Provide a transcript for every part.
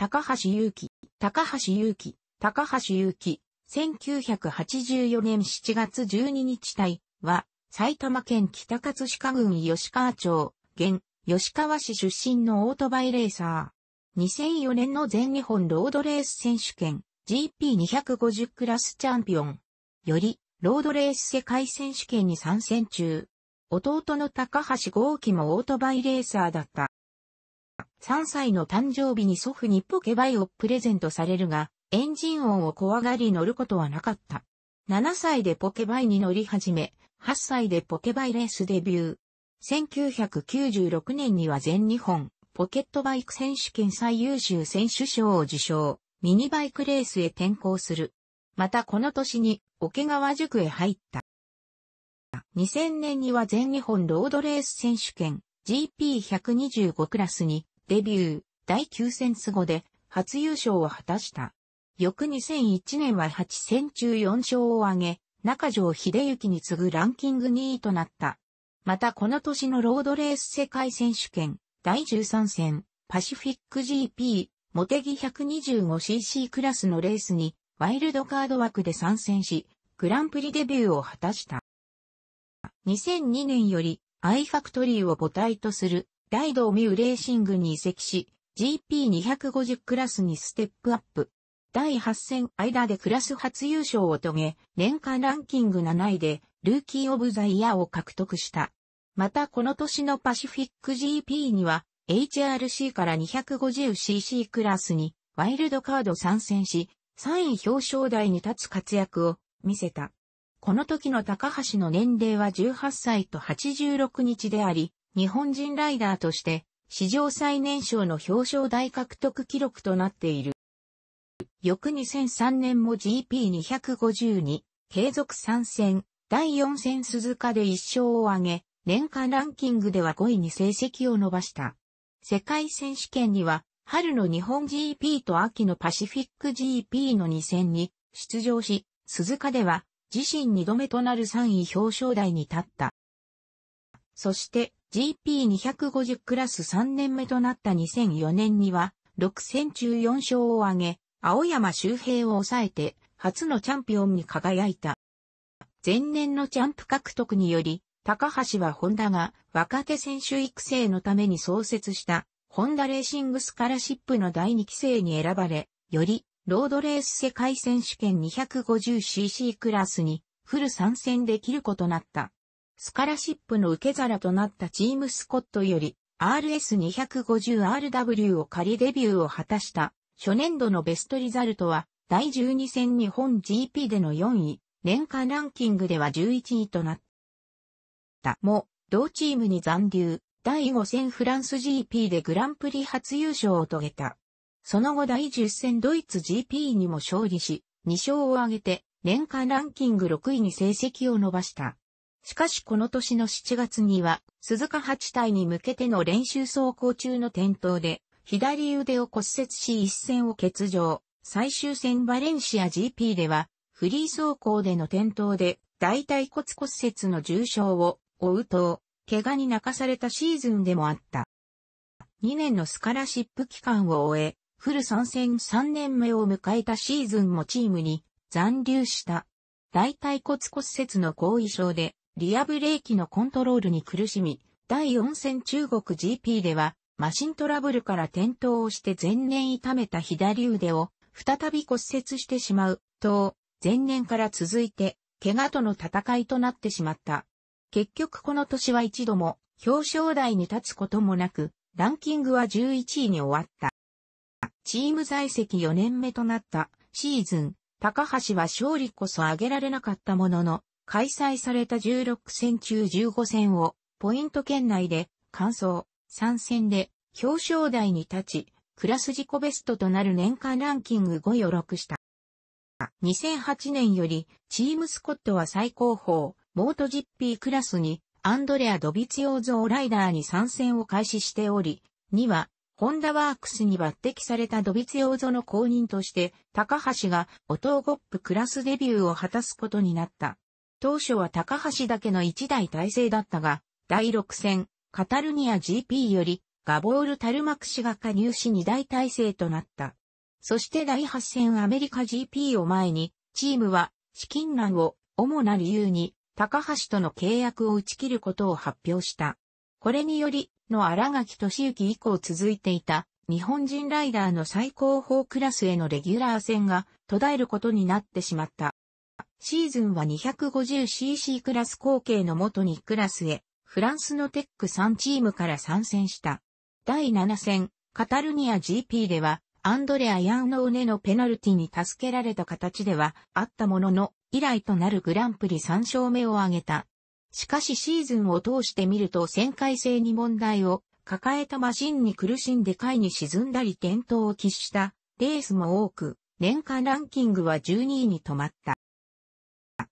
高橋祐希、高橋祐希、高橋祐希、1984年7月12日隊は、埼玉県北葛飾郡吉川町、現、吉川市出身のオートバイレーサー。2004年の全日本ロードレース選手権 GP250 クラスチャンピオン。より、ロードレース世界選手権に参戦中。弟の高橋豪樹もオートバイレーサーだった。3歳の誕生日に祖父にポケバイをプレゼントされるが、エンジン音を怖がり乗ることはなかった。7歳でポケバイに乗り始め、8歳でポケバイレースデビュー。1996年には全日本ポケットバイク選手権最優秀選手賞を受賞、ミニバイクレースへ転向する。またこの年に桶川塾へ入った。2000年には全日本ロードレース選手権 GP125 クラスにデビュー、第9戦ス後で初優勝を果たした。翌2001年は8戦中4勝を挙げ、中条秀幸に次ぐランキング2位となった。またこの年のロードレース世界選手権、第13戦、パシフィック GP、モテギ 125cc クラスのレースに、ワイルドカード枠で参戦し、グランプリデビューを果たした。2002年より、アイファクトリーを母体とする大道ミューレーシングに移籍し、GP250 クラスにステップアップ。第8戦間でクラス初優勝を遂げ、年間ランキング7位で、ルーキーオブザイヤーを獲得した。またこの年のパシフィック GP には、HRC から 250cc クラスに、ワイルドカード参戦し、3位表彰台に立つ活躍を見せた。この時の高橋の年齢は18歳と86日であり、日本人ライダーとして史上最年少の表彰台獲得記録となっている。翌2003年も g p 2 5に、継続参戦第4戦鈴鹿で1勝を挙げ、年間ランキングでは5位に成績を伸ばした。世界選手権には春の日本 GP と秋のパシフィック GP の2戦に出場し、鈴鹿では自身2度目となる3位表彰台に立った。そして GP250 クラス3年目となった2004年には、6戦中4勝を挙げ、青山周平を抑えて、初のチャンピオンに輝いた。前年のチャンプ獲得により、高橋はホンダが若手選手育成のために創設したホンダレーシングスカラシップの第2期生に選ばれ、よりロードレース世界選手権 250cc クラスにフル参戦できることなった。スカラシップの受け皿となったチームスコットより RS250RW を仮デビューを果たした初年度のベストリザルトは第12戦日本 GP での4位、年間ランキングでは11位となった。も、同チームに残留、第5戦フランス GP でグランプリ初優勝を遂げた。その後第10戦ドイツ GP にも勝利し、2勝を挙げて年間ランキング6位に成績を伸ばした。しかしこの年の7月には、鈴鹿八隊に向けての練習走行中の転倒で、左腕を骨折し一戦を欠場。最終戦バレンシア GP では、フリー走行での転倒で、大腿骨骨折の重傷を負うと、怪我に泣かされたシーズンでもあった。2年のスカラシップ期間を終え、フル参戦3年目を迎えたシーズンもチームに残留した。大腿骨骨折の後遺症でリアブレーキのコントロールに苦しみ、第4戦中国 GP では、マシントラブルから転倒をして前年痛めた左腕を再び骨折してしまうと、前年から続いて、怪我との戦いとなってしまった。結局この年は一度も表彰台に立つこともなく、ランキングは11位に終わった。チーム在籍4年目となったシーズン、高橋は勝利こそ挙げられなかったものの、開催された16戦中15戦をポイント圏内で完走、3戦で表彰台に立ち、クラス自己ベストとなる年間ランキング5位を6した。2008年よりチームスコットは最高峰、モートジッピークラスにアンドレア・ドビツヨーゾーライダーに参戦を開始しており、2はホンダワークスに抜擢されたドビツヨーゾの公認として、高橋が、オトーゴップクラスデビューを果たすことになった。当初は高橋だけの一台体制だったが、第6戦、カタルニア GP より、ガボール・タルマク氏が加入し二台体制となった。そして第8戦アメリカ GP を前に、チームは資金難を主な理由に高橋との契約を打ち切ることを発表した。これにより、の荒垣俊之以降続いていた日本人ライダーの最高峰クラスへのレギュラー戦が途絶えることになってしまった。シーズンは 250cc クラス後継の元にクラスへ、フランスのテック3チームから参戦した。第7戦、カタルニア GP では、アンドレア・ヤンノーネのペナルティに助けられた形ではあったものの、以来となるグランプリ3勝目を挙げた。しかしシーズンを通してみると旋回性に問題を抱えたマシンに苦しんで下位に沈んだり転倒を喫したレースも多く、年間ランキングは12位に止まった。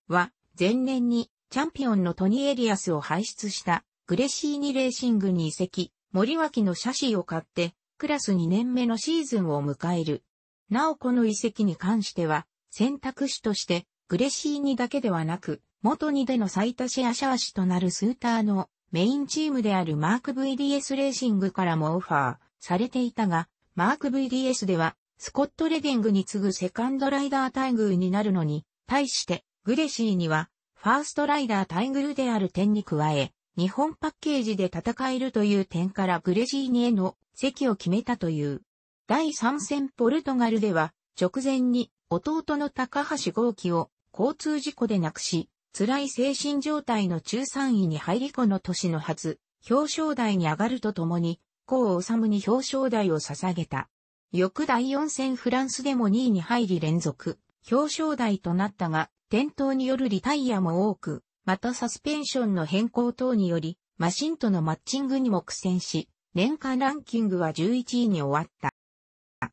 は、前年にチャンピオンのトニーエリアスを輩出したグレシーニレーシングに移籍、森脇のシャシーを買って、クラス2年目のシーズンを迎える。なおこの移籍に関しては、選択肢として、グレシーニだけではなく、元にでの最多シェアシャーシとなるスーターのメインチームであるマーク VDS レーシングからもオファーされていたが、マーク VDS ではスコットレディングに次ぐセカンドライダー待遇になるのに、対してグレシーには、ファーストライダータイグルである点に加え、日本パッケージで戦えるという点からグレシーニへの席を決めたという。第3戦ポルトガルでは、直前に弟の高橋豪輝を交通事故で亡くし、辛い精神状態の中3位に入りこの年の初、表彰台に上がるとともに、収治に表彰台を捧げた。翌第4戦フランスでも2位に入り連続、表彰台となったが、転倒によるリタイアも多く、またサスペンションの変更等により、マシンとのマッチングにも苦戦し、年間ランキングは11位に終わった。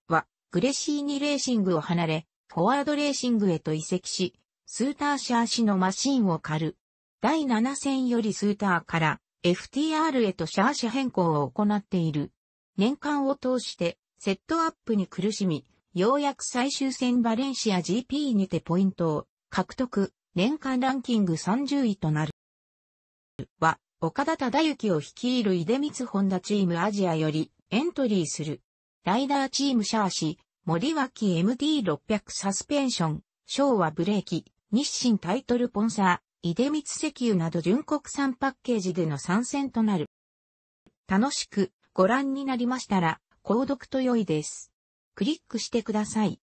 は、グレシーニレーシングを離れ、フォワードレーシングへと移籍し、スーターシャー氏のマシンを狩る。第7戦よりスーターから FTR へとシャーシ変更を行っている。年間を通してセットアップに苦しみ、ようやく最終戦バレンシア GP にてポイントを獲得、年間ランキング30位となる。は、岡田忠幸を率いる出光本田チームアジアよりエントリーする。ライダーチームシャーシ、森脇 MD600 サスペンション、昭和ブレーキ、日清タイトルポンサー、出光石油など純国産パッケージでの参戦となる。楽しくご覧になりましたら、購読と良いです。クリックしてください。